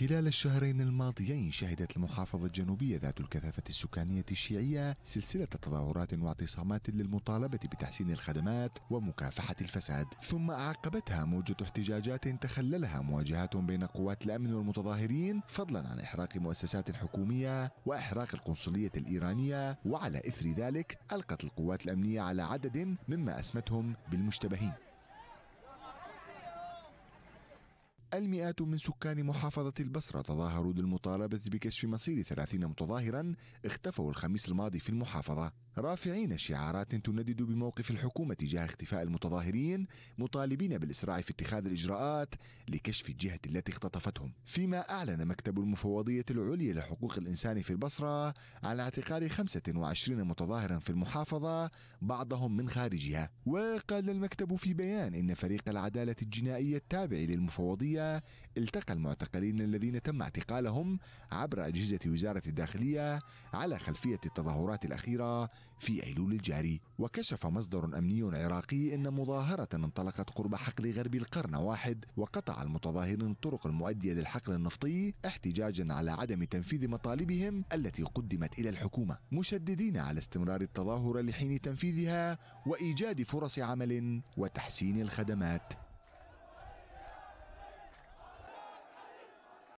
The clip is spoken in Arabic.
خلال الشهرين الماضيين شهدت المحافظة الجنوبية ذات الكثافة السكانية الشيعية سلسلة تظاهرات واعتصامات للمطالبة بتحسين الخدمات ومكافحة الفساد ثم أعقبتها موجة احتجاجات تخللها مواجهات بين قوات الأمن والمتظاهرين فضلا عن إحراق مؤسسات حكومية وإحراق القنصلية الإيرانية وعلى إثر ذلك ألقت القوات الأمنية على عدد مما أسمتهم بالمشتبهين المئات من سكان محافظة البصرة تظاهروا للمطالبة بكشف مصير ثلاثين متظاهرا اختفوا الخميس الماضي في المحافظة رافعين شعارات تندد بموقف الحكومة تجاه اختفاء المتظاهرين مطالبين بالإسراع في اتخاذ الإجراءات لكشف الجهة التي اختطفتهم فيما أعلن مكتب المفوضية العليا لحقوق الإنسان في البصرة على اعتقال 25 متظاهرا في المحافظة بعضهم من خارجها وقال المكتب في بيان إن فريق العدالة الجنائية التابع للمفوضية الداخلية التقى المعتقلين الذين تم اعتقالهم عبر أجهزة وزارة الداخلية على خلفية التظاهرات الأخيرة في أيلول الجاري وكشف مصدر أمني عراقي أن مظاهرة انطلقت قرب حقل غرب القرن واحد وقطع المتظاهرون الطرق المؤدية للحقل النفطي احتجاجا على عدم تنفيذ مطالبهم التي قدمت إلى الحكومة مشددين على استمرار التظاهرة لحين تنفيذها وإيجاد فرص عمل وتحسين الخدمات